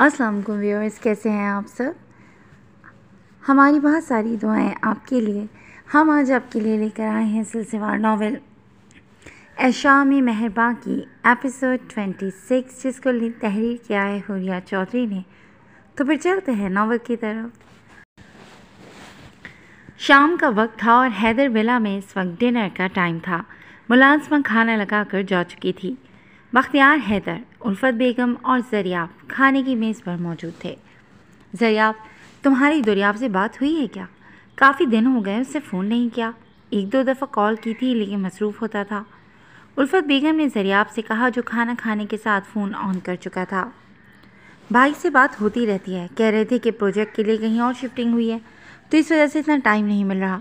अस्सलाम वालेकुम व्यूअर्स कैसे हैं आप सब हमारी बहुत सारी दुआएं आपके लिए हम आज आपके लिए लेकर आए हैं सिलसिलेवार नावल एशाम में मेहरबा की एपिसोड ट्वेंटी सिक्स जिसको तहरीर किया है हुरिया चौधरी ने तो फिर चलते हैं नावल की तरफ शाम का वक्त था और हैदर बिला में इस वक्त डिनर का टाइम था मुलाजमा खाना लगाकर जा चुकी थी बख्तियार हैदर उल्फत बेगम और जरियाब खाने की मेज़ पर मौजूद थे जरियाब तुम्हारी दरियाब से बात हुई है क्या काफ़ी दिन हो गए उससे फ़ोन नहीं किया एक दो दफ़ा कॉल की थी लेकिन मसरूफ़ होता था उल्फत बेगम ने जरियाब से कहा जो खाना खाने के साथ फ़ोन ऑन कर चुका था भाई से बात होती रहती है कह रहे थे कि प्रोजेक्ट के लिए कहीं और शिफ्टिंग हुई है तो इस वजह से इतना टाइम नहीं मिल रहा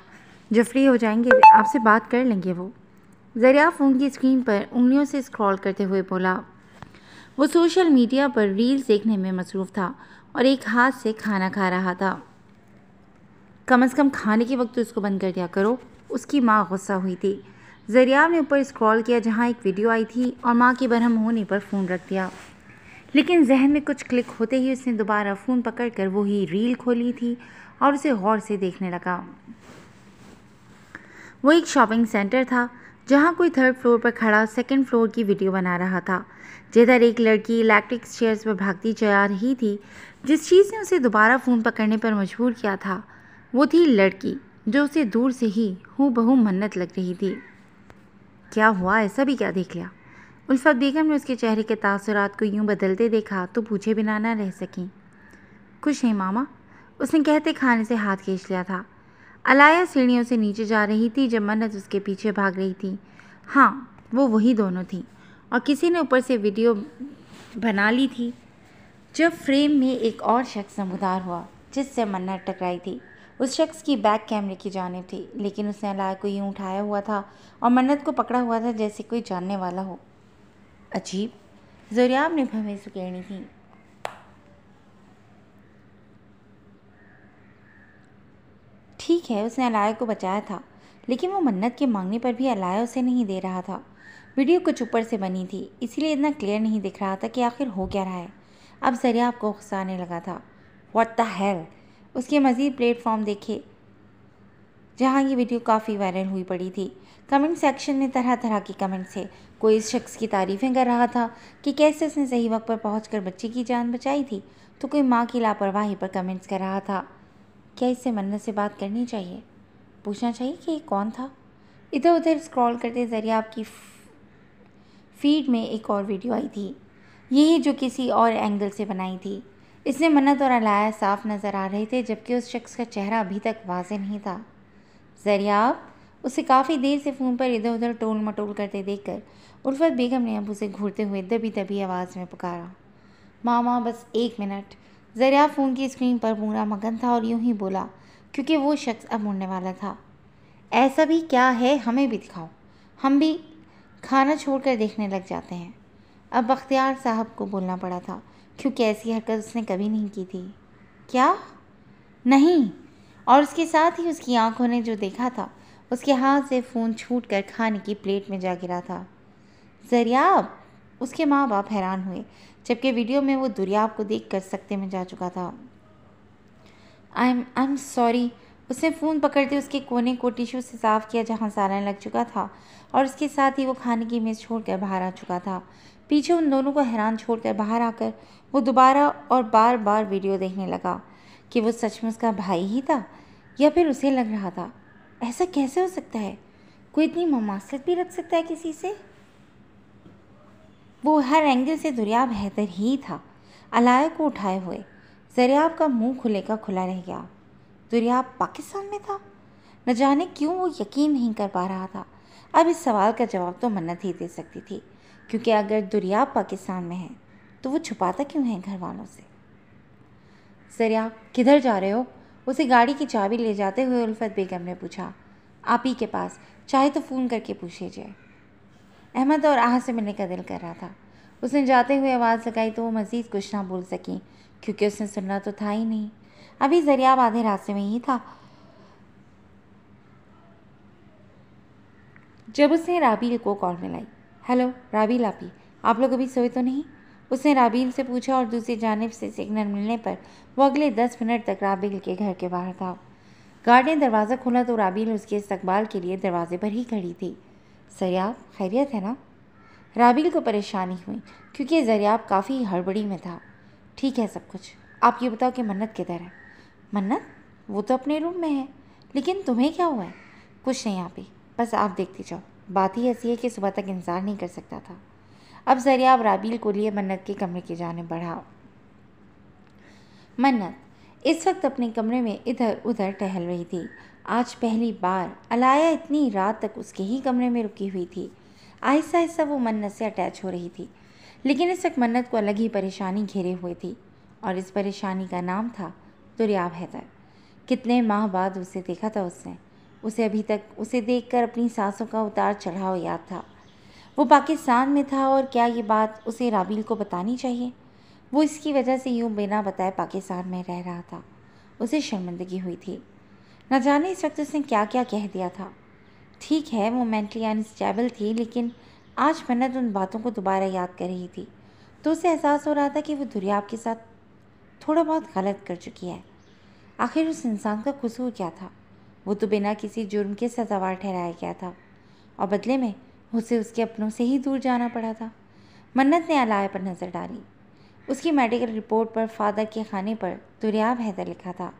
जब फ्री हो जाएंगे आपसे बात कर लेंगे वो ज़रिया फ़ोन की स्क्रीन पर उंगलियों से स्क्रॉल करते हुए बोला वो सोशल मीडिया पर रील्स देखने में मसरूफ़ था और एक हाथ से खाना खा रहा था कम अज़ कम खाने के वक्त तो उसको बंद कर दिया करो उसकी माँ गुस्सा हुई थी जरिया ने ऊपर स्क्रॉल किया जहाँ एक वीडियो आई थी और माँ के बरहम होने पर फ़ोन रख दिया लेकिन जहन में कुछ क्लिक होते ही उसने दोबारा फ़ोन पकड़ कर वही रील खोली थी और उसे गौर से देखने लगा वो एक शॉपिंग सेंटर था जहाँ कोई थर्ड फ्लोर पर खड़ा सेकंड फ्लोर की वीडियो बना रहा था जिधर एक लड़की इलेक्ट्रिक चेयर्स पर भागती जा रही थी जिस चीज़ ने उसे दोबारा फ़ोन पकड़ने पर मजबूर किया था वो थी लड़की जो उसे दूर से ही हूँ बहू मन्नत लग रही थी क्या हुआ ऐसा भी क्या देख लिया उल्फत बेगम ने उसके चेहरे के तासरात को यूं बदलते देखा तो पूछे बिना ना रह सकें खुश हैं मामा उसने कहते खाने से हाथ खींच लिया था अलाया सीढ़ियों से नीचे जा रही थी जब मन्नत उसके पीछे भाग रही थी हाँ वो वही दोनों थी और किसी ने ऊपर से वीडियो बना ली थी जब फ्रेम में एक और शख्स नमदार हुआ जिससे मन्नत टकराई थी उस शख्स की बैक कैमरे की जानब थी लेकिन उसने अलाया को यूँ उठाया हुआ था और मन्नत को पकड़ा हुआ था जैसे कोई जानने वाला हो अजीब जोरियाब ने भवें सुकेरनी थी ठीक है उसने अलाया को बचाया था लेकिन वो मन्नत के मांगने पर भी अलाया उसे नहीं दे रहा था वीडियो कुछ ऊपर से बनी थी इसीलिए इतना क्लियर नहीं दिख रहा था कि आखिर हो क्या रहा है अब जरिया आपको उकसाने लगा था वॉट द हेल उसके मज़ीद प्लेटफॉर्म देखे जहाँ ये वीडियो काफ़ी वायरल हुई पड़ी थी कमेंट सेक्शन में तरह तरह के कमेंट्स थे कोई इस शख्स की तारीफ़ें कर रहा था कि कैसे उसने सही वक्त पर पहुंचकर बच्चे की जान बचाई थी तो कोई माँ की लापरवाही पर कमेंट्स कर रहा था क्या इससे मन्नत से बात करनी चाहिए पूछना चाहिए कि कौन था इधर उधर स्क्रॉल करते ज़रिए आपकी फीड में एक और वीडियो आई थी यही जो किसी और एंगल से बनाई थी इसमें मन्नत और अलाया साफ नज़र आ रहे थे जबकि उस शख्स का चेहरा अभी तक वाज नहीं था जरियाब उसे काफ़ी देर से फ़ोन पर इधर उधर टोल मटोल करते देखकर उर्फत बेगम ने अब उसे घूरते हुए दबी दबी आवाज़ में पुकारा मामा बस एक मिनट ज़रिया फ़ोन की स्क्रीन पर पूरा मगन था और यूं ही बोला क्योंकि वो शख्स अब मुड़ने वाला था ऐसा भी क्या है हमें भी दिखाओ हम भी खाना छोड़कर देखने लग जाते हैं अब बख्तियार साहब को बोलना पड़ा था क्योंकि ऐसी हरकत उसने कभी नहीं की थी क्या नहीं और उसके साथ ही उसकी आंखों ने जो देखा था उसके हाथ से फ़ोन छूट कर खाने की प्लेट में जा गिरा था जरियाब उसके माँ बाप हैरान हुए जबकि वीडियो में वो दुरियाब को देख कर सकते में जा चुका था I am I am sorry उसने फ़ोन पकड़ते उसके कोने को टिश्यू से साफ़ किया जहाँ सालन लग चुका था और उसके साथ ही वो खाने की मेज़ छोड़कर बाहर आ चुका था पीछे उन दोनों को हैरान छोड़कर बाहर आकर वो दोबारा और बार बार वीडियो देखने लगा कि वो सच में उसका भाई ही था या फिर उसे लग रहा था ऐसा कैसे हो सकता है कोई इतनी ममासत भी रख सकता है किसी से वो हर एंगल से दरिया बेहतर ही था अलाय को उठाए हुए जरियाब का मुंह खुले का खुला रह गया दरियाब पाकिस्तान में था न जाने क्यों वो यकीन नहीं कर पा रहा था अब इस सवाल का जवाब तो मन्नत ही दे सकती थी क्योंकि अगर दुरियाब पाकिस्तान में है तो वो छुपाता क्यों है घर वालों से जरियाब किधर जा रहे हो उसे गाड़ी की चाबी ले जाते हुए उल्फत बेगम ने पूछा आप ही के पास चाहे तो फ़ोन करके पूछ लीजिए अहमद और आह से मिलने का दिल कर रहा था उसने जाते हुए आवाज़ लगाई तो वो मज़ीद कुछ ना बोल सकी क्योंकि उसने सुनना तो था ही नहीं अभी जरियाब आधे रास्ते में ही था जब उसने राबील को कॉल मिलाई हेलो राबील आपी आप लोग अभी सोए तो नहीं उसने राबील से पूछा और दूसरी जानब से सिग्नल मिलने पर वो अगले दस मिनट तक राबील के घर के बाहर था गार्ड ने दरवाज़ा खोला तो राबील उसके इस्तबाल के लिए दरवाजे पर ही खड़ी थी जरियाब खैरियत है ना राबील को परेशानी हुई क्योंकि जरियाब काफ़ी हड़बड़ी में था ठीक है सब कुछ आप ये बताओ कि मन्नत किधर है मन्नत वो तो अपने रूम में है लेकिन तुम्हें क्या हुआ है कुछ नहीं यहाँ पे बस आप देखते जाओ बात ही ऐसी है कि सुबह तक इंतज़ार नहीं कर सकता था अब जरियाब राबील को लिए मन्नत के कमरे की जाने बढ़ा मन्नत इस वक्त अपने कमरे में इधर उधर टहल रही थी आज पहली बार अलाया इतनी रात तक उसके ही कमरे में रुकी हुई थी आहिस्ता आहिस्ता वो मन्नत से अटैच हो रही थी लेकिन इस वक्त मन्नत को अलग ही परेशानी घेरे हुए थी और इस परेशानी का नाम था दुर्याब हैदर कितने माह बाद उसे देखा था उसने उसे अभी तक उसे देखकर अपनी सांसों का उतार चढ़ाव याद था वो पाकिस्तान में था और क्या ये बात उसे राबील को बतानी चाहिए वो इसकी वजह से यूँ बिना बताए पाकिस्तान में रह रहा था उसे शर्मिंदगी हुई थी न जाने इस वक्त उसने क्या क्या कह दिया था ठीक है वो मेंटली अनस्टेबल थी लेकिन आज मन्नत उन बातों को दोबारा याद कर रही थी तो उसे एहसास हो रहा था कि वो दुर्याब के साथ थोड़ा बहुत गलत कर चुकी है आखिर उस इंसान का कसूर क्या था वो तो बिना किसी जुर्म के सजावार ठहराया गया था और बदले में उसे उसके अपनों से ही दूर जाना पड़ा था मन्नत ने अलाय पर नज़र डाली उसकी मेडिकल रिपोर्ट पर फादर के खाने पर दुर्याब हैदर लिखा था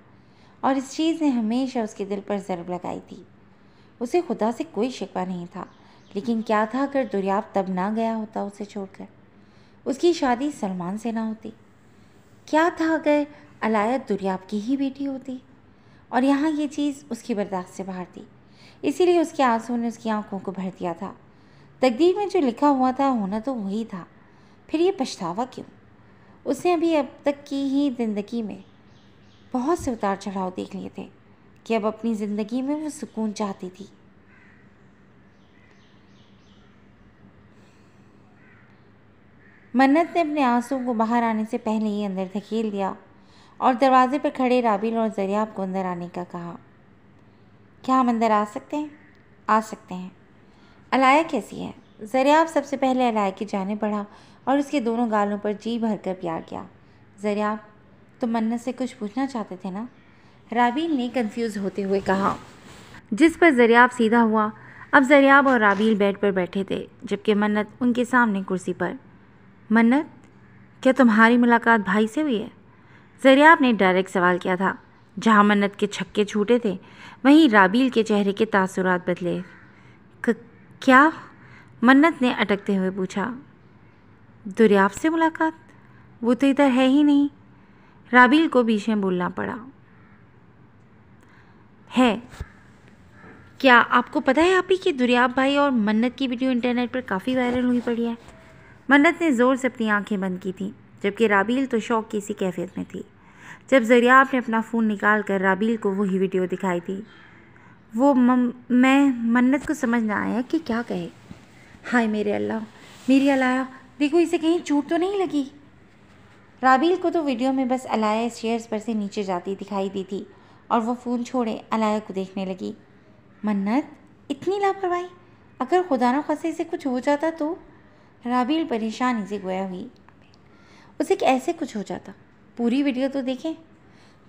और इस चीज़ ने हमेशा उसके दिल पर ज़रब लगाई थी उसे खुदा से कोई शिकवा नहीं था लेकिन क्या था अगर दुर्याब तब ना गया होता उसे छोड़कर उसकी शादी सलमान से ना होती क्या था अगर अलायत दुर्याब की ही बेटी होती और यहाँ ये चीज़ उसकी बर्दाश्त से बाहर थी इसीलिए उसके आंसू ने उसकी आंखों को भर दिया था तकदीर में जो लिखा हुआ था होना तो वही था फिर ये पछतावा क्यों उसने अभी अब तक की ही ज़िंदगी में बहुत से उतार चढ़ाव देख लिए थे कि अब अपनी ज़िंदगी में वो सुकून चाहती थी मन्नत ने अपने आंसुओं को बाहर आने से पहले ही अंदर धकेल दिया और दरवाजे पर खड़े राबिल और जरियाब को अंदर आने का कहा क्या हम अंदर आ सकते हैं आ सकते हैं अलाया कैसी है जरियाब सबसे पहले अलाया की जाने बढ़ा और उसके दोनों गालों पर जी भरकर प्यार किया जरियाब तो मन्नत से कुछ पूछना चाहते थे ना राबील ने कंफ्यूज होते हुए कहा जिस पर जरियाब सीधा हुआ अब जरियाब और राबील बेड पर बैठे थे जबकि मन्नत उनके सामने कुर्सी पर मन्नत क्या तुम्हारी मुलाकात भाई से हुई है जरियाब ने डायरेक्ट सवाल किया था जहाँ मन्नत के छक्के छूटे थे वहीं राबील के चेहरे के तासुरात बदले क्या मन्नत ने अटकते हुए पूछा दुर्याब से मुलाकात वो तो इधर है ही नहीं राबील को बीच में बोलना पड़ा है क्या आपको पता है आप ही कि दुर्याब भाई और मन्नत की वीडियो इंटरनेट पर काफ़ी वायरल हुई पड़ी है मन्नत ने ज़ोर से अपनी आंखें बंद की थी जबकि राबील तो शौक की इसी कैफियत में थी जब जरियाब ने अपना फ़ोन निकाल कर राबील को वही वीडियो दिखाई थी वो मैं मन्नत को समझ ना आया कि क्या कहे हाय मेरे अल्लाह मेरी अलाया देखो इसे कहीं चोट तो नहीं लगी राबील को तो वीडियो में बस अलाया स्टेयर्स पर से नीचे जाती दिखाई दी थी और वो फ़ोन छोड़े अलाया को देखने लगी मन्नत इतनी लापरवाही अगर खुदा न खसे से कुछ हो जाता तो राबील परेशानी से गोया हुई उसे ऐसे कुछ हो जाता पूरी वीडियो तो देखें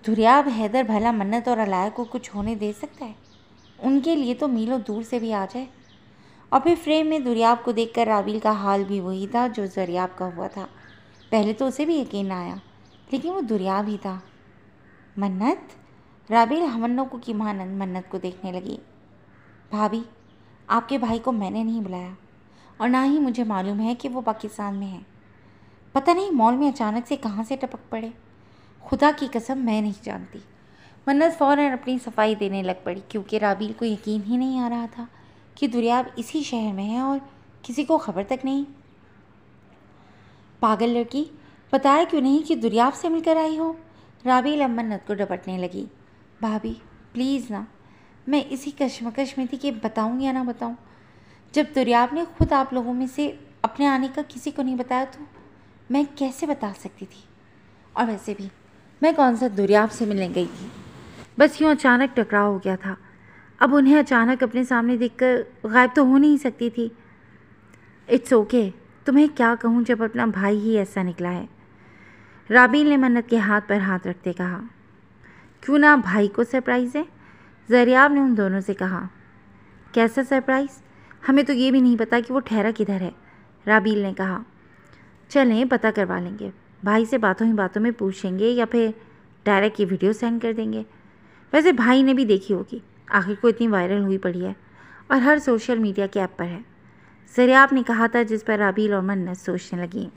दुरियाब हैदर भला मन्नत और अलाया को कुछ होने दे सकता है उनके लिए तो मीलों दूर से भी आ जाए और फिर फ्रेम में दुरियाब को देखकर राबील का हाल भी वही था जो जरियाब का हुआ था पहले तो उसे भी यकीन आया लेकिन वो दुरिया भी था मन्नत राबेल हमन्नों को की महानंद मन्नत को देखने लगी भाभी आपके भाई को मैंने नहीं बुलाया और ना ही मुझे मालूम है कि वो पाकिस्तान में है पता नहीं मॉल में अचानक से कहाँ से टपक पड़े खुदा की कसम मैं नहीं जानती मन्नत फ़ौर अपनी सफाई देने लग पड़ी क्योंकि राबील को यकीन ही नहीं आ रहा था कि दुरियाब इसी शहर में है और किसी को खबर तक नहीं पागल लड़की बताया क्यों नहीं कि दुर्याब से मिलकर आई हो राबी नत को डपटने लगी भाभी प्लीज़ ना मैं इसी कशमकश में थी कि बताऊँ या ना बताऊँ जब दुर्याब ने खुद आप लोगों में से अपने आने का किसी को नहीं बताया तो मैं कैसे बता सकती थी और वैसे भी मैं कौन सा दुर्याब से मिलने गई थी बस यूँ अचानक टकराव हो गया था अब उन्हें अचानक अपने सामने देखकर गायब तो हो नहीं सकती थी इट्स ओके okay. तुम्हें क्या कहूँ जब अपना भाई ही ऐसा निकला है राबील ने मन्नत के हाथ पर हाथ रखते कहा क्यों ना भाई को सरप्राइज़ है जरियाब ने उन दोनों से कहा कैसा सरप्राइज़ हमें तो ये भी नहीं पता कि वो ठहरा किधर है राबील ने कहा चलें पता करवा लेंगे भाई से बातों ही बातों में पूछेंगे या फिर डायरेक्ट ये वीडियो सेंड कर देंगे वैसे भाई ने भी देखी होगी आखिर को इतनी वायरल हुई पड़ी है और हर सोशल मीडिया के ऐप पर है सरियाब ने कहा था जिस पर राबील और मन्नत सोचने लगी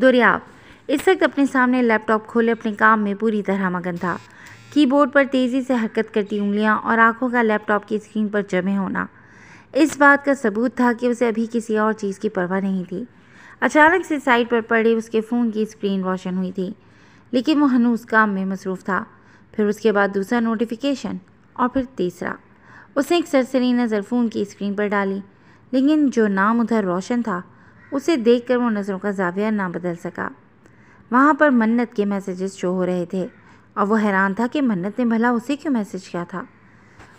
दुरियाब इस वक्त अपने सामने लैपटॉप खोले अपने काम में पूरी तरह मगन था कीबोर्ड पर तेज़ी से हरकत करती उंगलियां और आंखों का लैपटॉप की स्क्रीन पर जमे होना इस बात का सबूत था कि उसे अभी किसी और चीज़ की परवाह नहीं थी अचानक से साइड पर पड़े उसके फ़ोन की स्क्रीन रोशन हुई थी लेकिन वो हनूस काम में मसरूफ़ था फिर उसके बाद दूसरा नोटिफिकेशन और फिर तीसरा उसने एक सरसरी नज़र फ़ोन की स्क्रीन पर डाली लेकिन जो नाम उधर रोशन था उसे देखकर वो नज़रों का जाविया ना बदल सका वहाँ पर मन्नत के मैसेजेस शो हो रहे थे और वो हैरान था कि मन्नत ने भला उसे क्यों मैसेज किया था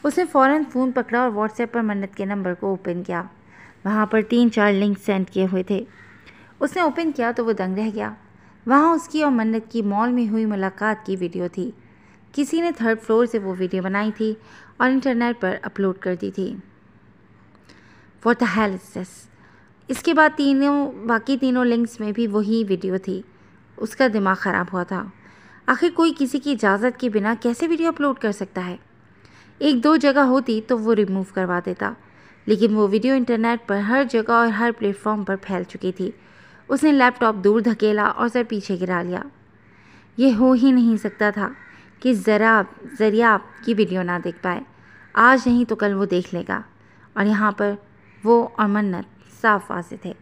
उसने फ़ौरन फ़ोन पकड़ा और व्हाट्सएप पर मन्नत के नंबर को ओपन किया वहाँ पर तीन चार लिंक सेंड किए हुए थे उसने ओपन किया तो वो दंग रह गया वहाँ उसकी और मन्नत की मॉल में हुई मुलाकात की वीडियो थी किसी ने थर्ड फ्लोर से वो वीडियो बनाई थी और इंटरनेट पर अपलोड कर दी थी फॉर द हेल इसके बाद तीनों बाकी तीनों लिंक्स में भी वही वीडियो थी उसका दिमाग ख़राब हुआ था आखिर कोई किसी की इजाज़त के बिना कैसे वीडियो अपलोड कर सकता है एक दो जगह होती तो वो रिमूव करवा देता लेकिन वो वीडियो इंटरनेट पर हर जगह और हर प्लेटफॉर्म पर फैल चुकी थी उसने लैपटॉप दूर धकेला और सर पीछे गिरा लिया ये हो ही नहीं सकता था कि ज़रा ज़रिया आपकी वीडियो ना देख पाए आज नहीं तो कल वो देख लेगा और यहाँ पर वो और मन्नत साफ वाज थे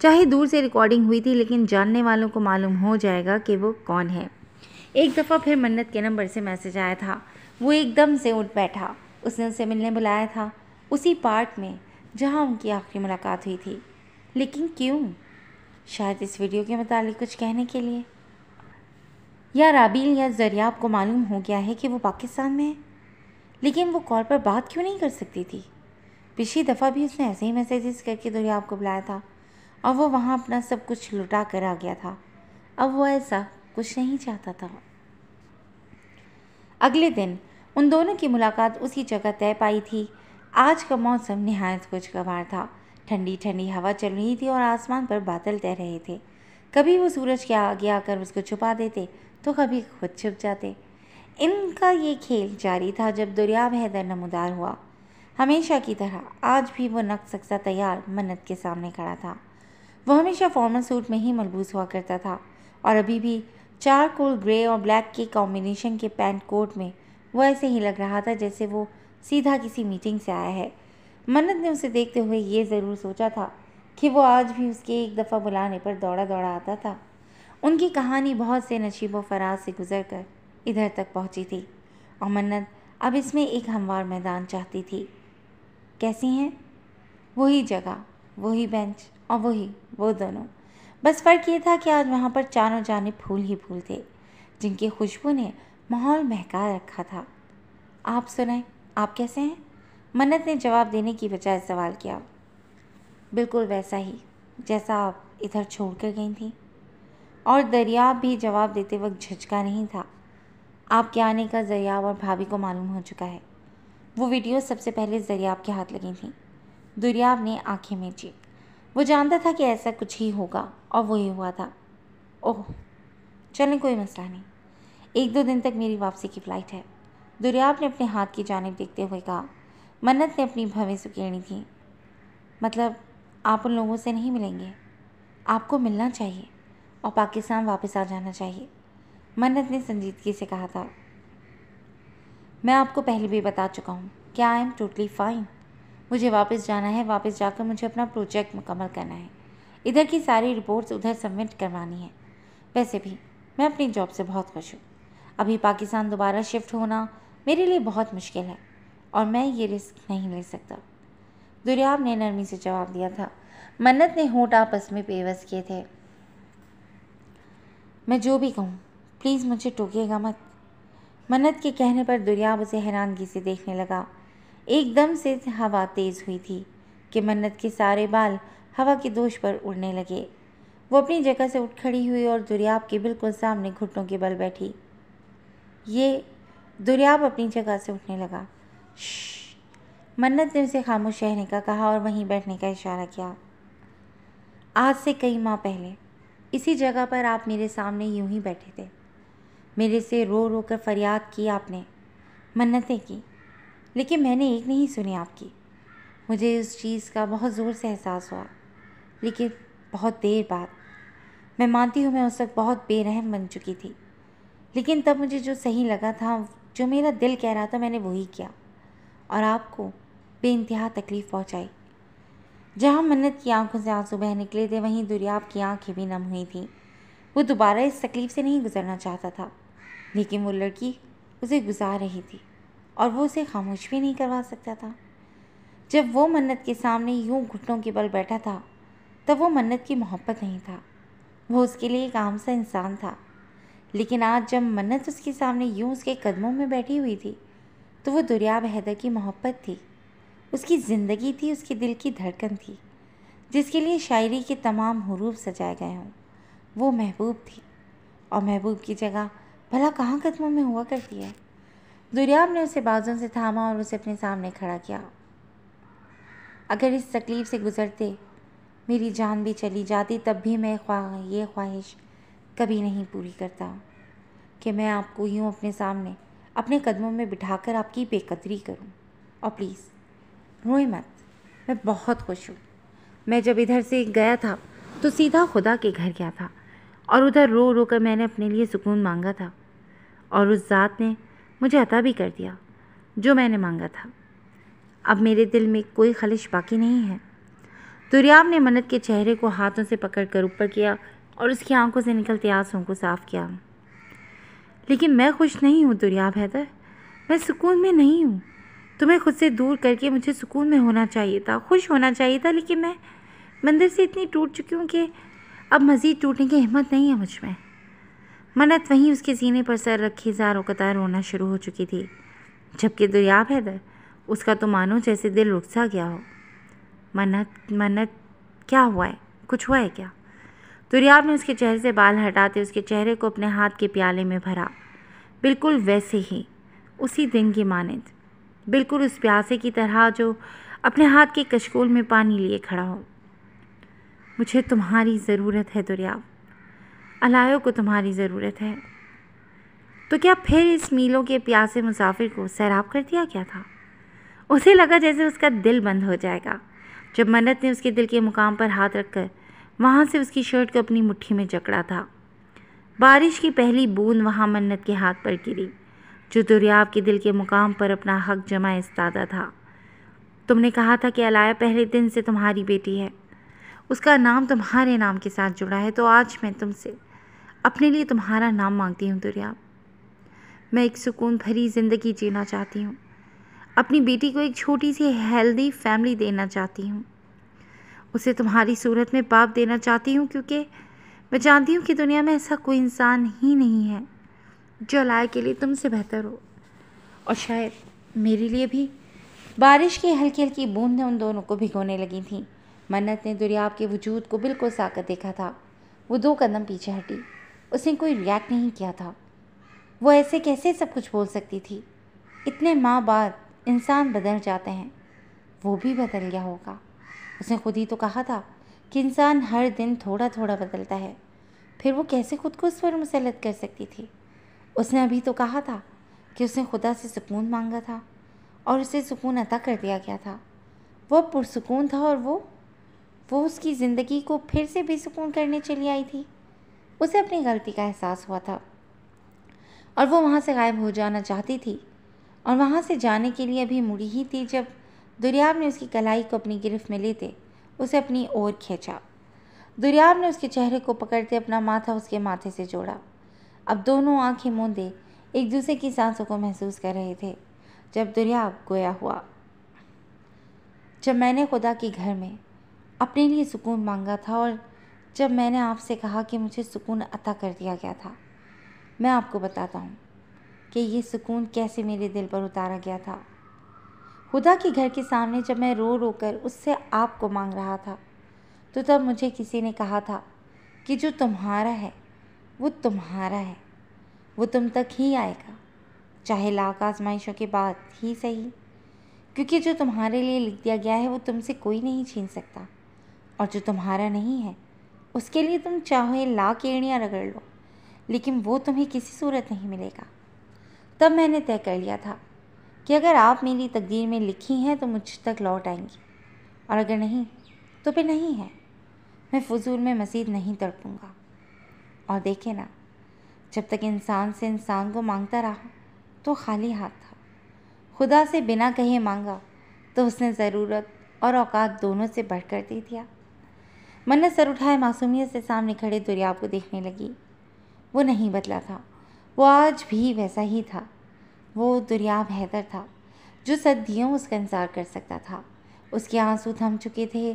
चाहे दूर से रिकॉर्डिंग हुई थी लेकिन जानने वालों को मालूम हो जाएगा कि वो कौन है एक दफ़ा फिर मन्नत के नंबर से मैसेज आया था वो एकदम से उठ बैठा उसने उनसे मिलने बुलाया था उसी पार्ट में जहाँ उनकी आखिरी मुलाकात हुई थी लेकिन क्यों शायद इस वीडियो के मुतालिक कुछ कहने के लिए या राबील या जरिया आपको मालूम हो गया है कि वो पाकिस्तान में है लेकिन वो कॉल पर बात क्यों नहीं कर सकती थी पिछली दफ़ा भी उसने ऐसे ही मैसेजेस करके दरिया तो को बुलाया था और वो वहाँ अपना सब कुछ लुटा कर आ गया था अब वो ऐसा कुछ नहीं चाहता था अगले दिन उन दोनों की मुलाकात उसी जगह तय पाई थी आज का मौसम नहायत खुशगवार था ठंडी ठंडी हवा चल रही थी और आसमान पर बादल तैर रहे थे कभी वो सूरज के आगे आकर उसको छुपा देते तो कभी खुद छुप जाते इनका ये खेल जारी था जब दुरिया हैदर नमदार हुआ हमेशा की तरह आज भी वो नक्स सकसा तैयार मन्नत के सामने खड़ा था वो हमेशा फॉर्मल सूट में ही मलबूस हुआ करता था और अभी भी चार कोल ग्रे और ब्लैक के कॉम्बिनेशन के पैंट कोट में वो ऐसे ही लग रहा था जैसे वो सीधा किसी मीटिंग से आया है मन्नत ने उसे देखते हुए ये ज़रूर सोचा था कि वो आज भी उसके एक दफ़ा बुलाने पर दौड़ा दौड़ा आता था उनकी कहानी बहुत से नशीब व फराज से गुज़र कर इधर तक पहुंची थी और मन्नत अब इसमें एक हमवार मैदान चाहती थी कैसी हैं वही जगह वही बेंच और वही वो दोनों बस फ़र्क ये था कि आज वहाँ पर चारों जाने फूल ही फूल थे जिनकी खुशबू ने माहौल महका रखा था आप सुनाएं आप कैसे हैं मन्नत ने जवाब देने की बजाय सवाल किया बिल्कुल वैसा ही जैसा आप इधर छोड़ कर गई थी और दरिया भी जवाब देते वक्त झिझका नहीं था आपके आने का जरियाब और भाभी को मालूम हो चुका है वो वीडियो सबसे पहले जरियाब के हाथ लगी थी दरियाब ने आंखें मेची वो जानता था कि ऐसा कुछ ही होगा और वो ही हुआ था ओह चलें कोई मसला नहीं एक दो दिन तक मेरी वापसी की फ़्लाइट है दुरियाब ने अपने हाथ की जानब देखते हुए कहा मन्नत ने अपनी भवें सुकेड़ी थी मतलब आप उन लोगों से नहीं मिलेंगे आपको मिलना चाहिए और पाकिस्तान वापस आ जाना चाहिए मन्नत ने संजीदगी से कहा था मैं आपको पहले भी बता चुका हूँ कि आई एम टोटली फ़ाइन मुझे वापस जाना है वापस जाकर मुझे अपना प्रोजेक्ट मुकम्मल करना है इधर की सारी रिपोर्ट्स उधर सबमिट करवानी है वैसे भी मैं अपनी जॉब से बहुत खुश हूँ अभी पाकिस्तान दोबारा शिफ्ट होना मेरे लिए बहुत मुश्किल है और मैं ये रिस्क नहीं ले सकता दुरियाब ने नरमी से जवाब दिया था मन्नत ने होंठ आपस में पेवस किए थे मैं जो भी कहूँ प्लीज़ मुझे टोकेगा मत मन्नत के कहने पर दुर्याब उसे हैरानगी से देखने लगा एकदम से हवा तेज़ हुई थी कि मन्नत के सारे बाल हवा के दोष पर उड़ने लगे वो अपनी जगह से उठ खड़ी हुई और दुर्याब के बिल्कुल सामने घुटनों के बल बैठी ये दुर्याब अपनी जगह से उठने लगा मन्नत ने उसे खामोश रहने का कहा और वहीं बैठने का इशारा किया आज से कई माह पहले इसी जगह पर आप मेरे सामने यूं ही बैठे थे मेरे से रो रो कर फरियाद की आपने मन्नतें की लेकिन मैंने एक नहीं सुनी आपकी मुझे उस चीज़ का बहुत ज़ोर से एहसास हुआ लेकिन बहुत देर बाद मैं मानती हूँ मैं उस वक्त बहुत बेरहम बन चुकी थी लेकिन तब मुझे जो सही लगा था जो मेरा दिल कह रहा था मैंने वही किया और आपको बेानतहा तकलीफ़ पहुँचाई जहाँ मन्नत की आंखों से आंसू बह निकले थे वहीं दुर्याब की आंखें भी नम हुई थी वो दोबारा इस तकलीफ़ से नहीं गुजरना चाहता था लेकिन वो लड़की उसे गुजार रही थी और वो उसे खामोश भी नहीं करवा सकता था जब वो मन्नत के सामने यूं घुटनों के बल बैठा था तब वो मन्नत की मोहब्बत नहीं था वो उसके लिए एक आम सा इंसान था लेकिन आज जब मन्नत उसके सामने यूं उसके कदमों में बैठी हुई थी तो वो दुर्याब हैदर की मोहब्बत थी उसकी ज़िंदगी थी उसके दिल की धड़कन थी जिसके लिए शायरी के तमाम हरूफ सजाए गए हों वो महबूब थी और महबूब की जगह भला कहाँ कदमों में हुआ करती है दुरियाब ने उसे बाजों से थामा और उसे अपने सामने खड़ा किया अगर इस तकलीफ़ से गुज़रते मेरी जान भी चली जाती तब भी मैं ख्वाह ये ख्वाहिश कभी नहीं पूरी करता कि मैं आपको यूँ अपने सामने अपने कदमों में बिठाकर आपकी बेकदरी करूं और प्लीज़ रोए मत मैं बहुत खुश हूँ मैं जब इधर से गया था तो सीधा खुदा के घर गया था और उधर रो रो कर मैंने अपने लिए सुकून मांगा था और उस ज़ात ने मुझे अता भी कर दिया जो मैंने मांगा था अब मेरे दिल में कोई खलिश बाकी नहीं है तुरियाब ने मन्नत के चेहरे को हाथों से पकड़ कर ऊपर किया और उसकी आंखों से निकलते आंसुओं को साफ़ किया लेकिन मैं खुश नहीं हूँ दुरियाब हैदर मैं सुकून में नहीं हूँ तुम्हें खुद से दूर करके मुझे सुकून में होना चाहिए था खुश होना चाहिए था लेकिन मैं मंदिर से इतनी टूट चुकी हूँ कि अब मज़ीद टूटने की हिम्मत नहीं है मुझ में मन्नत वहीं उसके सीने पर सर रखी जारो कतार रोना शुरू हो चुकी थी जबकि है दर उसका तो मानो जैसे दिल रुक सा गया हो मन्नत मन्नत क्या हुआ है कुछ हुआ है क्या दुरियाब ने उसके चेहरे से बाल हटाते उसके चेहरे को अपने हाथ के प्याले में भरा बिल्कुल वैसे ही उसी दिन की मानद बिल्कुल उस प्यासे की तरह जो अपने हाथ के कशकोल में पानी लिए खड़ा हो मुझे तुम्हारी ज़रूरत है दरियाव अलायो को तुम्हारी ज़रूरत है तो क्या फिर इस मीलों के प्यासे मुसाफिर को सैराब कर दिया क्या था उसे लगा जैसे उसका दिल बंद हो जाएगा जब मन्नत ने उसके दिल के मुकाम पर हाथ रखकर वहाँ से उसकी शर्ट को अपनी मुट्ठी में जकड़ा था बारिश की पहली बूंद वहाँ मन्नत के हाथ पर गिरी जो दुर्याव के दिल के मुकाम पर अपना हक जमा इस्तादा था तुमने कहा था कि अलाया पहले दिन से तुम्हारी बेटी है उसका नाम तुम्हारे नाम के साथ जुड़ा है तो आज मैं तुमसे अपने लिए तुम्हारा नाम मांगती हूँ दुर्याब मैं एक सुकून भरी ज़िंदगी जीना चाहती हूँ अपनी बेटी को एक छोटी सी हेल्दी फैमिली देना चाहती हूँ उसे तुम्हारी सूरत में बाप देना चाहती हूँ क्योंकि मैं जानती हूँ कि दुनिया में ऐसा कोई इंसान ही नहीं है जो लाए के लिए तुमसे बेहतर हो और शायद मेरे लिए भी बारिश की हल्की हल्की बूंदें उन दोनों को भिगोने लगी थीं मन्नत ने दुरियाब के वजूद को बिल्कुल साकर देखा था वो दो कदम पीछे हटी उसने कोई रिएक्ट नहीं किया था वो ऐसे कैसे सब कुछ बोल सकती थी इतने माह बाद इंसान बदल जाते हैं वो भी बदल गया होगा उसने खुद ही तो कहा था कि इंसान हर दिन थोड़ा थोड़ा बदलता है फिर वो कैसे खुद को उस पर मुसलत कर सकती थी उसने अभी तो कहा था कि उसने खुदा से सुकून मांगा था और उसे सुकून अता कर दिया गया था वह पुरसकून था और वो वो उसकी ज़िंदगी को फिर से भी सुकून करने चली आई थी उसे अपनी गलती का एहसास हुआ था और वो वहाँ से गायब हो जाना चाहती थी और वहाँ से जाने के लिए अभी मुड़ी ही थी जब दुरियाब ने उसकी कलाई को अपनी गिरफ्त में लेते उसे अपनी ओर खींचा दुरियाब ने उसके चेहरे को पकड़ते अपना माथा उसके माथे से जोड़ा अब दोनों आंखें मूंदे एक दूसरे की सांसों को महसूस कर रहे थे जब दरिया गोया हुआ जब मैंने खुदा के घर में अपने लिए सुकून मांगा था और जब मैंने आपसे कहा कि मुझे सुकून अता कर दिया गया था मैं आपको बताता हूँ कि ये सुकून कैसे मेरे दिल पर उतारा गया था खुदा के घर के सामने जब मैं रो रो कर उससे आपको मांग रहा था तो तब मुझे किसी ने कहा था कि जो तुम्हारा है वो तुम्हारा है वो तुम तक ही आएगा चाहे लाख आजमाइशों के बाद ही सही क्योंकि जो तुम्हारे लिए लिख दिया गया है वो तुमसे कोई नहीं छीन सकता और जो तुम्हारा नहीं है उसके लिए तुम चाहे लाख एड़ियाँ रगड़ लो लेकिन वो तुम्हें किसी सूरत नहीं मिलेगा तब मैंने तय कर लिया था कि अगर आप मेरी तकदीर में लिखी हैं तो मुझ तक लौट आएंगी और अगर नहीं तो फिर नहीं है मैं फजूल में मज़ीद नहीं तड़पूँगा और देखे ना जब तक इंसान से इंसान को मांगता रहा तो खाली हाथ था खुदा से बिना कहे मांगा तो उसने ज़रूरत और औकात दोनों से बढ़कर दे दिया मन्नत सर उठाए मासूमियत से सामने खड़े दुरियाब को देखने लगी वो नहीं बदला था वो आज भी वैसा ही था वो दुरियाब हैदर था जो सदियों उसका इंतज़ार कर सकता था उसके आंसू थम चुके थे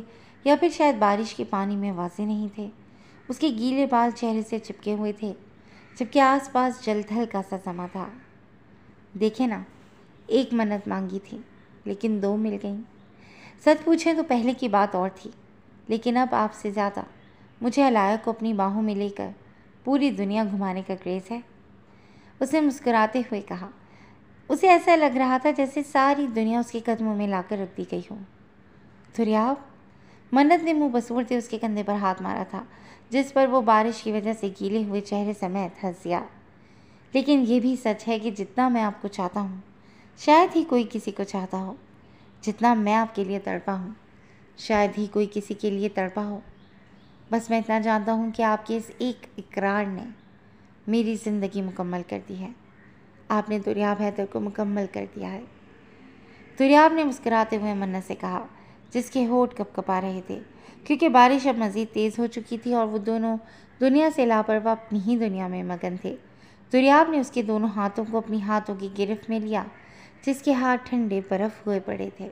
या फिर शायद बारिश के पानी में वाजे नहीं थे उसके गीले बाल चेहरे से चिपके हुए थे जबकि आसपास जलथल का सा समा था देखे ना एक मन्नत मांगी थी लेकिन दो मिल गई सच पूछें तो पहले की बात और थी लेकिन अब आपसे ज़्यादा मुझे अलायक को अपनी बाहों में लेकर पूरी दुनिया घुमाने का क्रेज़ है उसने मुस्कुराते हुए कहा उसे ऐसा लग रहा था जैसे सारी दुनिया उसके कदमों में लाकर रख दी गई हो तुरियाव मन्नत ने मुंह बसूरते उसके कंधे पर हाथ मारा था जिस पर वो बारिश की वजह से गीले हुए चेहरे समेत हंस गया लेकिन ये भी सच है कि जितना मैं आपको चाहता हूँ शायद ही कोई किसी को चाहता हो जितना मैं आपके लिए तड़पा हूँ शायद ही कोई किसी के लिए तड़पा हो बस मैं इतना जानता हूँ कि आपके इस एक इकरार ने मेरी ज़िंदगी मुकम्मल कर दी है आपने दुरियाब हैदर को मुकम्मल कर दिया है दुरियाब ने मुस्कुराते हुए मन्ना से कहा जिसके होठ कपकपा रहे थे क्योंकि बारिश अब मज़ीद तेज़ हो चुकी थी और वो दोनों दुनिया से लापरवाह अपनी ही दुनिया में मगन थे दुरियाब ने उसके दोनों हाथों को अपनी हाथों की गिरफ्त में लिया जिसके हाथ ठंडे बर्फ़ हुए पड़े थे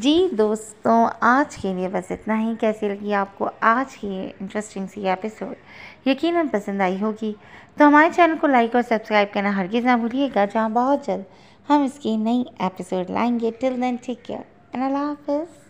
जी दोस्तों आज के लिए बस इतना ही कैसी लगी आपको आज की इंटरेस्टिंग सी एपिसोड यकीनन पसंद आई होगी तो हमारे चैनल को लाइक और सब्सक्राइब करना हरगिज़ ना भूलिएगा जहाँ बहुत जल्द हम इसकी नई एपिसोड लाएंगे till then take care and अल्लाह हाफिज़